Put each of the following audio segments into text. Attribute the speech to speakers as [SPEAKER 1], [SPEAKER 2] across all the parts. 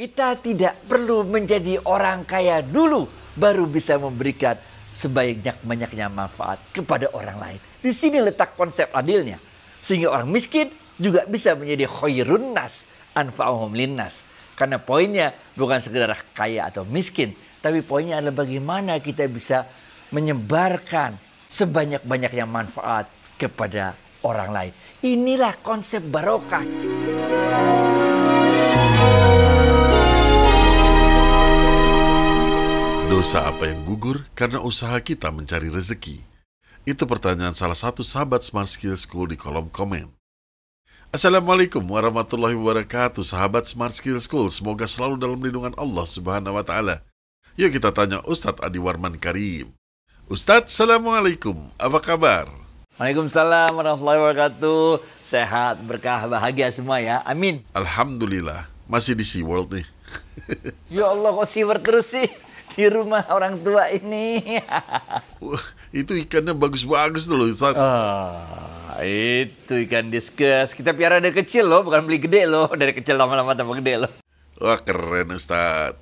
[SPEAKER 1] Kita tidak perlu menjadi orang kaya dulu baru bisa memberikan sebanyak-banyaknya manfaat kepada orang lain. Di sini letak konsep adilnya. Sehingga orang miskin juga bisa menjadi khairun nas, anfa'uhum linnas. Karena poinnya bukan sekedar kaya atau miskin, tapi poinnya adalah bagaimana kita bisa menyebarkan sebanyak-banyaknya manfaat kepada orang lain. Inilah konsep barokah.
[SPEAKER 2] Dosa apa yang gugur karena usaha kita mencari rezeki? Itu pertanyaan salah satu sahabat Smart Skill School di kolom komen. Assalamualaikum warahmatullahi wabarakatuh sahabat Smart Skill School. Semoga selalu dalam lindungan Allah Subhanahu wa taala. Yuk kita tanya Ustadz Adi Warman Karim.
[SPEAKER 1] Ustadz, Assalamualaikum. Apa kabar? Waalaikumsalam warahmatullahi wabarakatuh. Sehat, berkah, bahagia semua ya. Amin.
[SPEAKER 2] Alhamdulillah. Masih di SeaWorld nih.
[SPEAKER 1] ya Allah kok SeaWorld terus sih? di rumah orang tua ini. Wah, itu ikannya bagus-bagus tuh loh, Ustaz. Oh, itu ikan diskus. Kita piara dari kecil loh, bukan beli gede loh. Dari kecil lama-lama tambah gede loh.
[SPEAKER 2] Wah, keren Ustaz.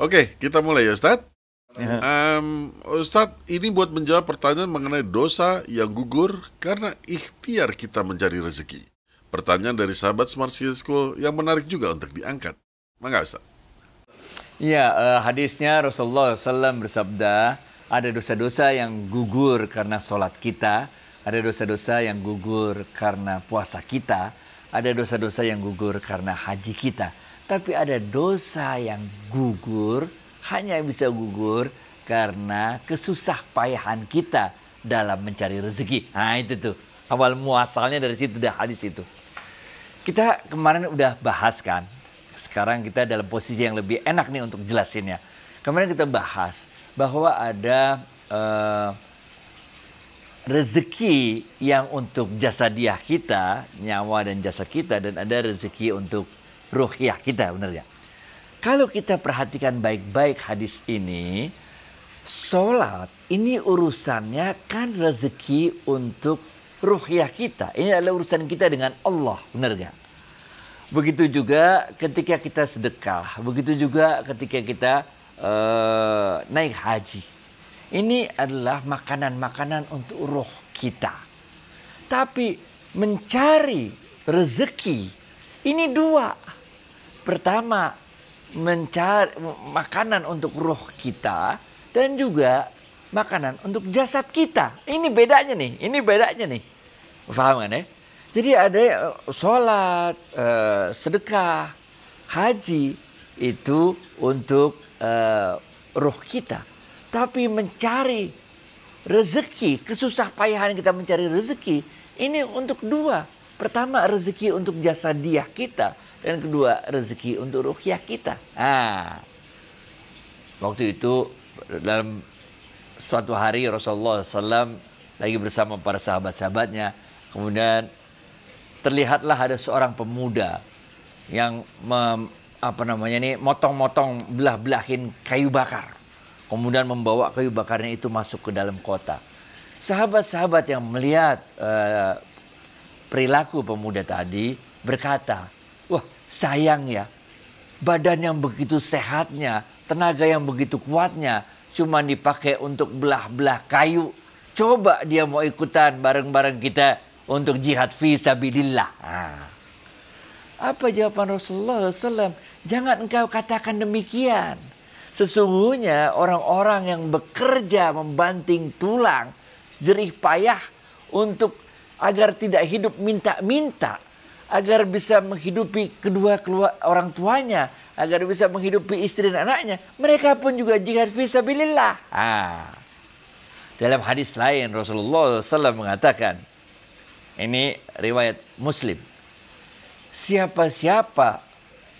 [SPEAKER 2] Oke, kita mulai ya Ustaz. Ya. Um, Ustaz, ini buat menjawab pertanyaan mengenai dosa yang gugur karena ikhtiar kita mencari rezeki. Pertanyaan dari sahabat Smart City School yang menarik juga untuk diangkat. Mangga Ustaz.
[SPEAKER 1] Ya, uh, hadisnya Rasulullah SAW bersabda, ada dosa-dosa yang gugur karena sholat kita, ada dosa-dosa yang gugur karena puasa kita, ada dosa-dosa yang gugur karena haji kita. Tapi ada dosa yang gugur, hanya bisa gugur karena kesusah payahan kita dalam mencari rezeki. Nah itu tuh, awal muasalnya dari situ, dah hadis itu. Kita kemarin udah bahas kan, sekarang kita dalam posisi yang lebih enak nih untuk jelasinnya. Kemarin kita bahas bahwa ada uh, rezeki yang untuk jasadiah kita, nyawa dan jasa kita, dan ada rezeki untuk ruhiah kita, benar ya? Kalau kita perhatikan baik-baik hadis ini, sholat ini urusannya kan rezeki untuk ruhiah kita. Ini adalah urusan kita dengan Allah, benar gak? Begitu juga ketika kita sedekah, begitu juga ketika kita uh, naik haji. Ini adalah makanan-makanan untuk roh kita. Tapi mencari rezeki ini dua. Pertama, mencari makanan untuk roh kita dan juga makanan untuk jasad kita. Ini bedanya nih, ini bedanya nih. Paham kan ya? Jadi ada eh, sholat, uh, sedekah, haji itu untuk eh, uh, roh kita. Tapi mencari rezeki, kesusah payahan kita mencari rezeki, ini untuk dua. Pertama rezeki untuk jasa dia kita. Dan kedua rezeki untuk rukyah kita. Nah, waktu itu dalam suatu hari Rasulullah SAW lagi bersama para sahabat-sahabatnya. Kemudian terlihatlah ada seorang pemuda yang mem, apa namanya ini motong-motong belah-belahin kayu bakar. Kemudian membawa kayu bakarnya itu masuk ke dalam kota. Sahabat-sahabat yang melihat uh, perilaku pemuda tadi berkata, "Wah, sayang ya. Badan yang begitu sehatnya, tenaga yang begitu kuatnya cuma dipakai untuk belah-belah kayu. Coba dia mau ikutan bareng-bareng kita." untuk jihad fi sabilillah. Ah. Apa jawaban Rasulullah SAW? Jangan engkau katakan demikian. Sesungguhnya orang-orang yang bekerja membanting tulang, jerih payah untuk agar tidak hidup minta-minta, agar bisa menghidupi kedua keluar orang tuanya, agar bisa menghidupi istri dan anaknya, mereka pun juga jihad sabilillah. Ah. Dalam hadis lain Rasulullah SAW mengatakan, ini riwayat Muslim. Siapa-siapa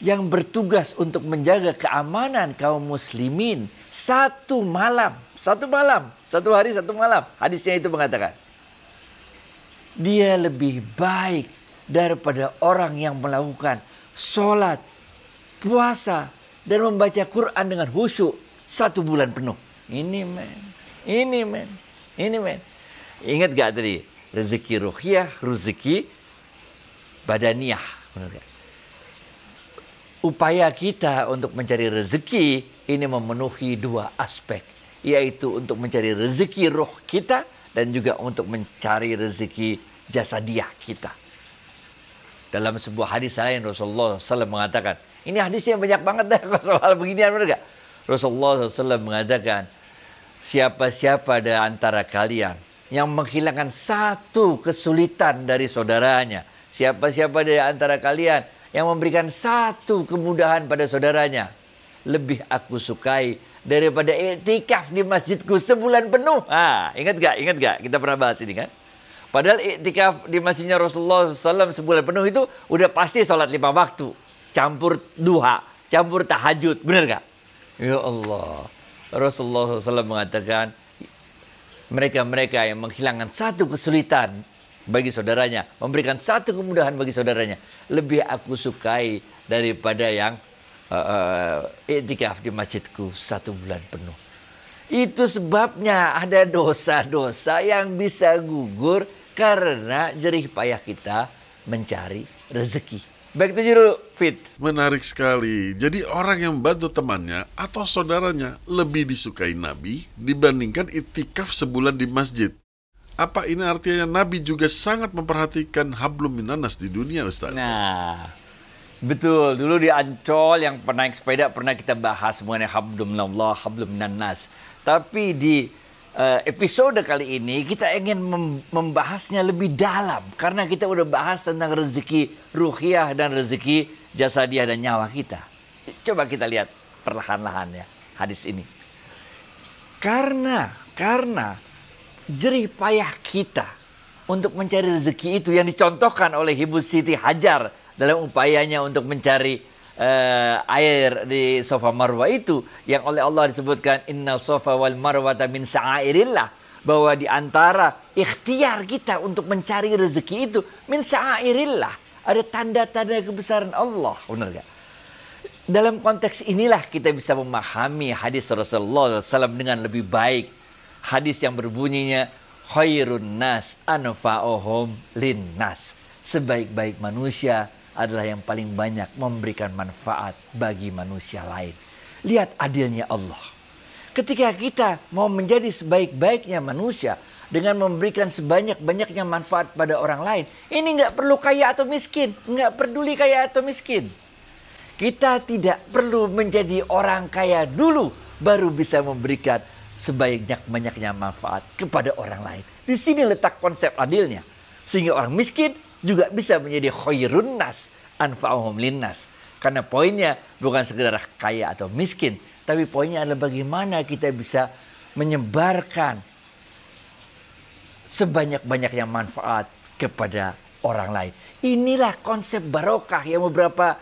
[SPEAKER 1] yang bertugas untuk menjaga keamanan kaum muslimin satu malam, satu malam, satu hari, satu malam. Hadisnya itu mengatakan, dia lebih baik daripada orang yang melakukan sholat, puasa, dan membaca Quran dengan khusyuk satu bulan penuh. Ini men, ini men, ini men. Ingat gak tadi rezeki ruhiyah, rezeki badaniyah. Upaya kita untuk mencari rezeki ini memenuhi dua aspek, yaitu untuk mencari rezeki roh kita dan juga untuk mencari rezeki jasadiah kita. Dalam sebuah hadis lain Rasulullah SAW mengatakan, ini hadis yang banyak banget deh soal beginian benar Rasulullah SAW mengatakan, siapa-siapa ada antara kalian yang menghilangkan satu kesulitan dari saudaranya. Siapa-siapa dari antara kalian yang memberikan satu kemudahan pada saudaranya. Lebih aku sukai daripada iktikaf di masjidku sebulan penuh. Ah, ingat gak? Ingat gak? Kita pernah bahas ini kan? Padahal iktikaf di masjidnya Rasulullah SAW sebulan penuh itu udah pasti sholat lima waktu. Campur duha, campur tahajud. Bener gak? Ya Allah. Rasulullah SAW mengatakan, mereka-mereka yang menghilangkan satu kesulitan bagi saudaranya, memberikan satu kemudahan bagi saudaranya, lebih aku sukai daripada yang uh, uh, itikaf di masjidku satu bulan penuh. Itu sebabnya ada dosa-dosa yang bisa gugur karena jerih payah kita mencari
[SPEAKER 2] rezeki. Back to you, Fit. Menarik sekali. Jadi orang yang bantu temannya atau saudaranya lebih disukai Nabi dibandingkan itikaf sebulan di masjid. Apa ini artinya Nabi juga sangat memperhatikan
[SPEAKER 1] hablum minanas di dunia, Ustaz? Nah, betul. Dulu di Ancol yang pernah naik sepeda pernah kita bahas mengenai hablum minallah, hablum minanas. Tapi di Eh, episode kali ini kita ingin membahasnya lebih dalam karena kita udah bahas tentang rezeki ruhiah dan rezeki jasadiah dan nyawa kita. Coba kita lihat perlahan-lahan ya hadis ini. Karena karena jerih payah kita untuk mencari rezeki itu yang dicontohkan oleh Ibu Siti Hajar dalam upayanya untuk mencari uh, air di sofa Marwa itu yang oleh Allah disebutkan inna sofa wal Marwa min sa'airillah bahwa di antara ikhtiar kita untuk mencari rezeki itu min sa'airillah ada tanda-tanda kebesaran Allah benar gak? Dalam konteks inilah kita bisa memahami hadis Rasulullah SAW dengan lebih baik. Hadis yang berbunyinya khairun nas anfa'ohum linnas. Sebaik-baik manusia adalah yang paling banyak memberikan manfaat bagi manusia lain. Lihat adilnya Allah. Ketika kita mau menjadi sebaik-baiknya manusia dengan memberikan sebanyak-banyaknya manfaat pada orang lain, ini nggak perlu kaya atau miskin, nggak peduli kaya atau miskin. Kita tidak perlu menjadi orang kaya dulu baru bisa memberikan sebanyak-banyaknya manfaat kepada orang lain. Di sini letak konsep adilnya. Sehingga orang miskin juga bisa menjadi khairun nas anfa'uhum linnas. Karena poinnya bukan sekedar kaya atau miskin, tapi poinnya adalah bagaimana kita bisa menyebarkan sebanyak-banyaknya manfaat kepada orang lain. Inilah konsep barokah yang beberapa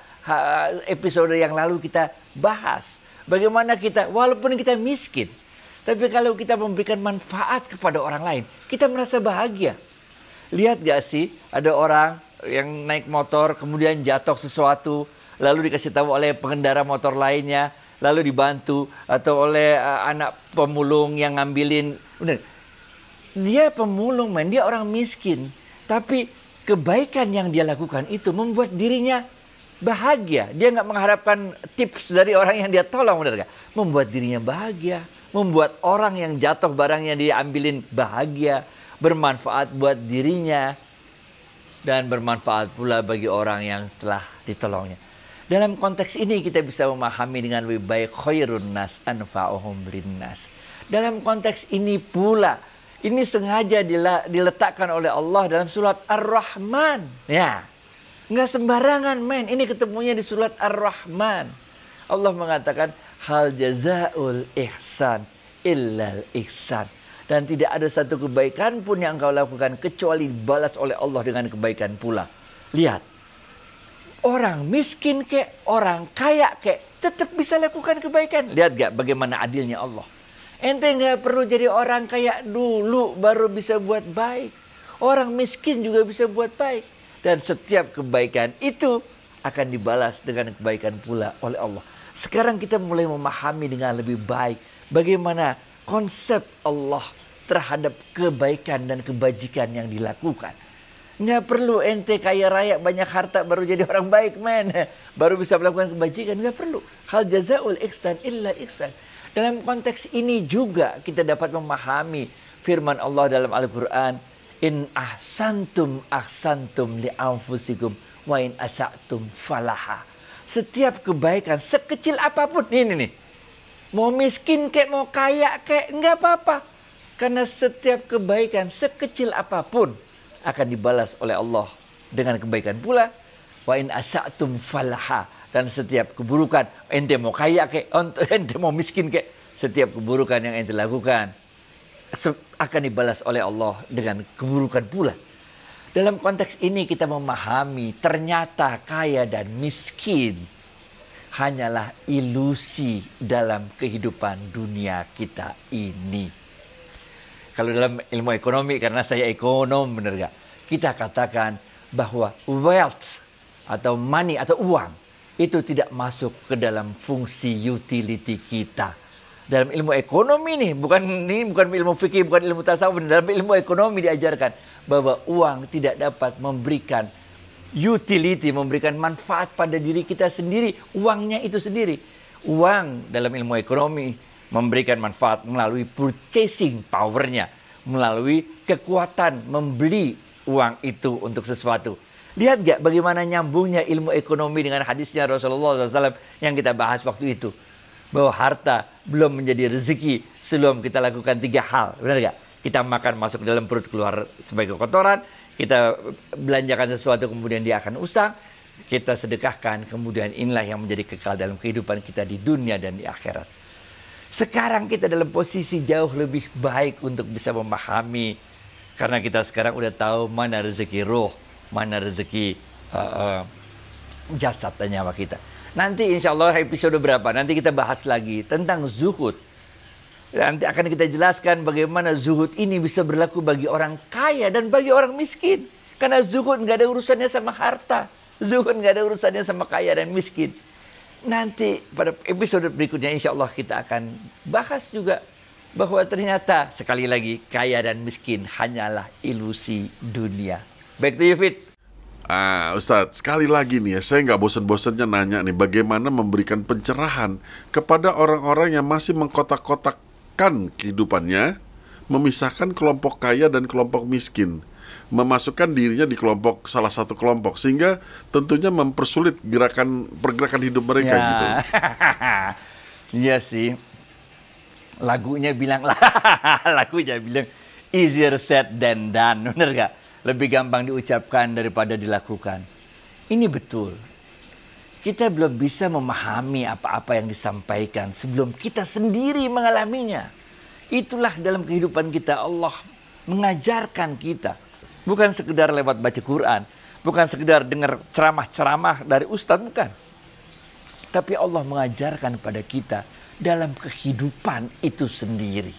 [SPEAKER 1] episode yang lalu kita bahas. Bagaimana kita, walaupun kita miskin, tapi kalau kita memberikan manfaat kepada orang lain, kita merasa bahagia. Lihat gak sih ada orang yang naik motor kemudian jatuh sesuatu lalu dikasih tahu oleh pengendara motor lainnya lalu dibantu atau oleh uh, anak pemulung yang ngambilin bener dia pemulung man dia orang miskin tapi kebaikan yang dia lakukan itu membuat dirinya bahagia dia nggak mengharapkan tips dari orang yang dia tolong bener gak membuat dirinya bahagia membuat orang yang jatuh barangnya dia ambilin bahagia bermanfaat buat dirinya dan bermanfaat pula bagi orang yang telah ditolongnya. Dalam konteks ini kita bisa memahami dengan lebih baik khairun nas anfa'uhum linnas. Dalam konteks ini pula ini sengaja diletakkan oleh Allah dalam surat Ar-Rahman. Ya. Enggak sembarangan main. Ini ketemunya di surat Ar-Rahman. Allah mengatakan hal jazaul ihsan illal ihsan dan tidak ada satu kebaikan pun yang engkau lakukan kecuali balas oleh Allah dengan kebaikan pula. Lihat, orang miskin kek, orang kaya kek, tetap bisa lakukan kebaikan. Lihat gak bagaimana adilnya Allah. Ente gak perlu jadi orang kaya dulu baru bisa buat baik. Orang miskin juga bisa buat baik. Dan setiap kebaikan itu akan dibalas dengan kebaikan pula oleh Allah. Sekarang kita mulai memahami dengan lebih baik bagaimana konsep Allah terhadap kebaikan dan kebajikan yang dilakukan. Nggak perlu ente kaya raya banyak harta baru jadi orang baik men. Baru bisa melakukan kebajikan. Nggak perlu. Hal jazaul iksan illa iksan. Dalam konteks ini juga kita dapat memahami firman Allah dalam Al-Quran. In ahsantum ahsantum li anfusikum wa in asatum falaha. Setiap kebaikan sekecil apapun ini nih. Mau miskin kek, mau kaya kek, nggak apa-apa karena setiap kebaikan sekecil apapun akan dibalas oleh Allah dengan kebaikan pula. Wa in asatum falaha dan setiap keburukan ente mau kaya ke, ente mau miskin ke, setiap keburukan yang ente lakukan akan dibalas oleh Allah dengan keburukan pula. Dalam konteks ini kita memahami ternyata kaya dan miskin hanyalah ilusi dalam kehidupan dunia kita ini kalau dalam ilmu ekonomi karena saya ekonom benar gak? Kita katakan bahwa wealth atau money atau uang itu tidak masuk ke dalam fungsi utility kita. Dalam ilmu ekonomi nih, bukan ini bukan ilmu fikih, bukan ilmu tasawuf, dalam ilmu ekonomi diajarkan bahwa uang tidak dapat memberikan utility, memberikan manfaat pada diri kita sendiri, uangnya itu sendiri. Uang dalam ilmu ekonomi memberikan manfaat melalui purchasing powernya, melalui kekuatan membeli uang itu untuk sesuatu. Lihat gak bagaimana nyambungnya ilmu ekonomi dengan hadisnya Rasulullah SAW yang kita bahas waktu itu. Bahwa harta belum menjadi rezeki sebelum kita lakukan tiga hal. Benar gak? Kita makan masuk dalam perut keluar sebagai kotoran. Kita belanjakan sesuatu kemudian dia akan usang. Kita sedekahkan kemudian inilah yang menjadi kekal dalam kehidupan kita di dunia dan di akhirat. Sekarang kita dalam posisi jauh lebih baik untuk bisa memahami karena kita sekarang udah tahu mana rezeki roh, mana rezeki uh, uh, jasad dan nyawa kita. Nanti insya Allah episode berapa nanti kita bahas lagi tentang zuhud. Nanti akan kita jelaskan bagaimana zuhud ini bisa berlaku bagi orang kaya dan bagi orang miskin. Karena zuhud nggak ada urusannya sama harta. Zuhud nggak ada urusannya sama kaya dan miskin nanti pada episode berikutnya insya Allah kita akan bahas juga bahwa ternyata sekali lagi kaya dan miskin hanyalah ilusi dunia. Back to you, Fit.
[SPEAKER 2] Ah, Ustadz, sekali lagi nih ya, saya nggak bosen-bosennya nanya nih, bagaimana memberikan pencerahan kepada orang-orang yang masih mengkotak-kotakkan kehidupannya, memisahkan kelompok kaya dan kelompok miskin memasukkan dirinya di kelompok salah satu kelompok sehingga tentunya mempersulit gerakan pergerakan hidup mereka ya. gitu.
[SPEAKER 1] Iya sih. Lagunya bilang lah, lagunya bilang easier said than done, benar gak? Lebih gampang diucapkan daripada dilakukan. Ini betul. Kita belum bisa memahami apa-apa yang disampaikan sebelum kita sendiri mengalaminya. Itulah dalam kehidupan kita Allah mengajarkan kita Bukan sekedar lewat baca Quran, bukan sekedar dengar ceramah-ceramah dari ustadz, bukan. Tapi Allah mengajarkan pada kita dalam kehidupan itu sendiri.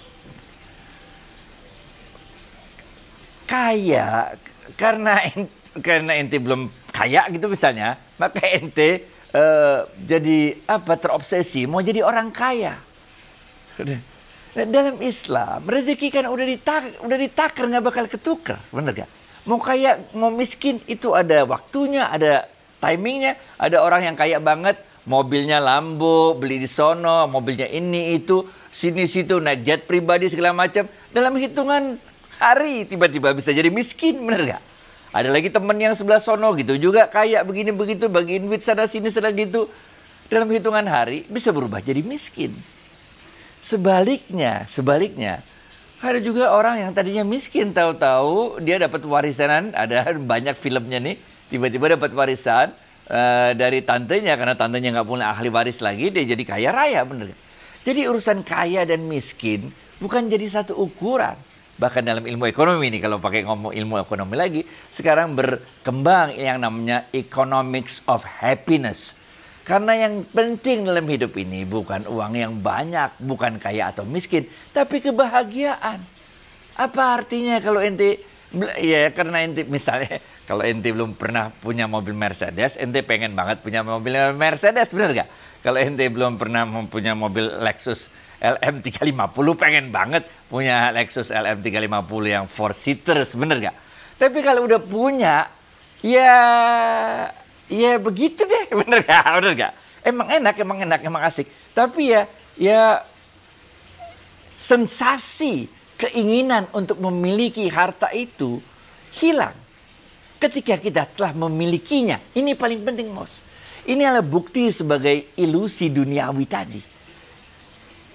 [SPEAKER 1] Kaya karena karena ente belum kaya gitu misalnya, maka ente uh, jadi apa terobsesi mau jadi orang kaya. dalam Islam rezeki kan udah ditak udah ditakar nggak bakal ketukar, bener gak? Mau kaya, mau miskin itu ada waktunya, ada timingnya. Ada orang yang kaya banget, mobilnya Lambo, beli di sono, mobilnya ini itu, sini situ, naik jet pribadi segala macam. Dalam hitungan hari tiba-tiba bisa jadi miskin, bener gak? Ada lagi temen yang sebelah sono gitu juga kaya begini begitu bagiin duit sana sini sana gitu. Dalam hitungan hari bisa berubah jadi miskin. Sebaliknya, sebaliknya ada juga orang yang tadinya miskin tahu-tahu dia dapat warisan, ada banyak filmnya nih, tiba-tiba dapat warisan uh, dari tantenya karena tantenya nggak punya ahli waris lagi, dia jadi kaya raya bener. Ya? Jadi urusan kaya dan miskin bukan jadi satu ukuran. Bahkan dalam ilmu ekonomi ini kalau pakai ngomong ilmu ekonomi lagi, sekarang berkembang yang namanya economics of happiness karena yang penting dalam hidup ini bukan uang yang banyak, bukan kaya atau miskin, tapi kebahagiaan. Apa artinya kalau ente ya karena ente misalnya kalau ente belum pernah punya mobil Mercedes, ente pengen banget punya mobil Mercedes, bener gak? Kalau ente belum pernah mempunyai mobil Lexus LM350, pengen banget punya Lexus LM350 yang four seater, bener gak? Tapi kalau udah punya, ya Iya begitu deh, bener gak? Bener gak? Emang enak, emang enak, emang asik. Tapi ya, ya sensasi keinginan untuk memiliki harta itu hilang ketika kita telah memilikinya. Ini paling penting, Mos. Ini adalah bukti sebagai ilusi duniawi tadi.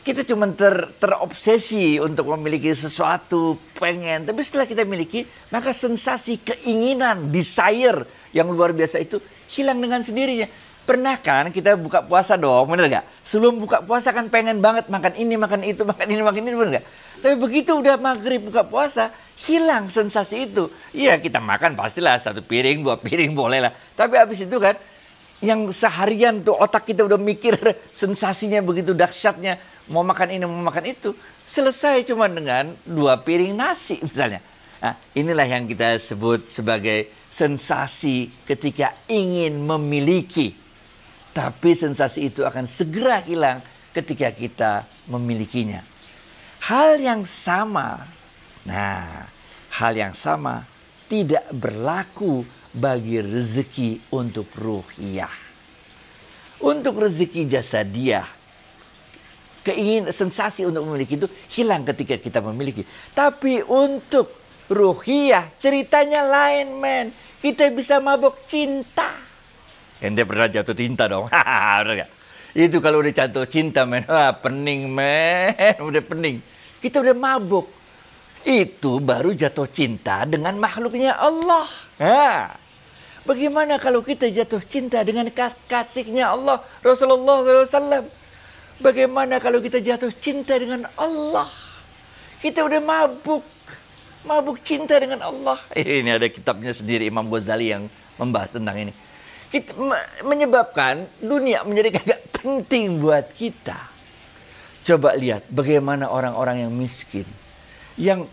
[SPEAKER 1] Kita cuma ter, terobsesi untuk memiliki sesuatu, pengen. Tapi setelah kita miliki, maka sensasi keinginan, desire yang luar biasa itu hilang dengan sendirinya. Pernah kan kita buka puasa dong, bener gak? Sebelum buka puasa kan pengen banget makan ini, makan itu, makan ini, makan ini, bener gak? Tapi begitu udah maghrib buka puasa, hilang sensasi itu. Iya kita makan pastilah, satu piring, dua piring boleh lah. Tapi habis itu kan, yang seharian tuh otak kita udah mikir sensasinya begitu dahsyatnya. Mau makan ini, mau makan itu. Selesai cuma dengan dua piring nasi misalnya Nah, inilah yang kita sebut sebagai sensasi ketika ingin memiliki. Tapi sensasi itu akan segera hilang ketika kita memilikinya. Hal yang sama, nah, hal yang sama tidak berlaku bagi rezeki untuk ruhiyah. Untuk rezeki jasadiah, keingin sensasi untuk memiliki itu hilang ketika kita memiliki. Tapi untuk ruhiyah ceritanya lain men kita bisa mabok cinta ente pernah jatuh cinta dong itu kalau udah jatuh cinta men Wah, pening men udah pening kita udah mabuk. itu baru jatuh cinta dengan makhluknya Allah ha. bagaimana kalau kita jatuh cinta dengan kasihnya Allah Rasulullah SAW bagaimana kalau kita jatuh cinta dengan Allah kita udah mabuk mabuk cinta dengan Allah. Eh, ini ada kitabnya sendiri Imam Ghazali yang membahas tentang ini. Kita, menyebabkan dunia menjadi agak penting buat kita. Coba lihat bagaimana orang-orang yang miskin, yang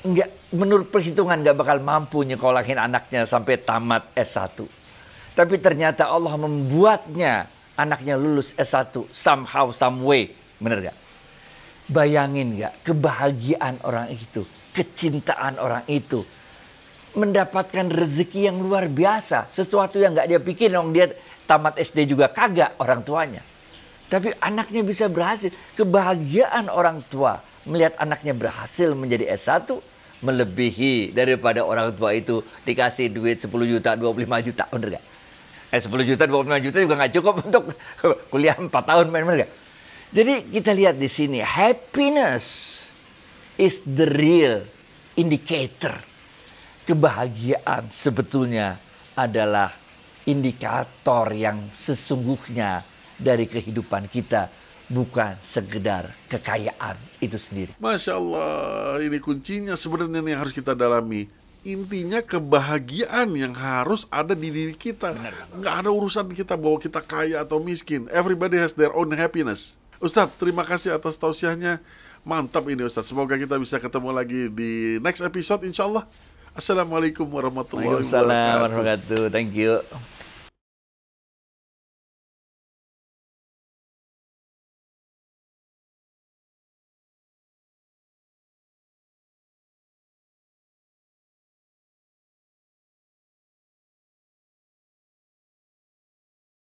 [SPEAKER 1] nggak menurut perhitungan nggak bakal mampu nyekolahin anaknya sampai tamat S1. Tapi ternyata Allah membuatnya anaknya lulus S1 somehow some bener gak? Bayangin gak kebahagiaan orang itu kecintaan orang itu mendapatkan rezeki yang luar biasa sesuatu yang nggak dia pikir dong dia tamat SD juga kagak orang tuanya tapi anaknya bisa berhasil kebahagiaan orang tua melihat anaknya berhasil menjadi S1 melebihi daripada orang tua itu dikasih duit 10 juta 25 juta bener gak? Eh 10 juta 25 juta juga nggak cukup untuk kuliah 4 tahun bener gak? Jadi kita lihat di sini happiness is the real indicator. Kebahagiaan sebetulnya adalah indikator yang sesungguhnya dari kehidupan kita bukan sekedar kekayaan itu sendiri.
[SPEAKER 2] Masya Allah, ini kuncinya sebenarnya yang harus kita dalami. Intinya kebahagiaan yang harus ada di diri kita. Benar. Nggak ada urusan kita bahwa kita kaya atau miskin. Everybody has their own happiness. Ustadz, terima kasih atas tausiahnya. Mantap ini Ustadz. Semoga kita bisa ketemu lagi di next episode insyaallah Assalamualaikum warahmatullahi wabarakatuh.
[SPEAKER 1] Waalaikumsalam warahmatullahi wabarakatuh. Thank you.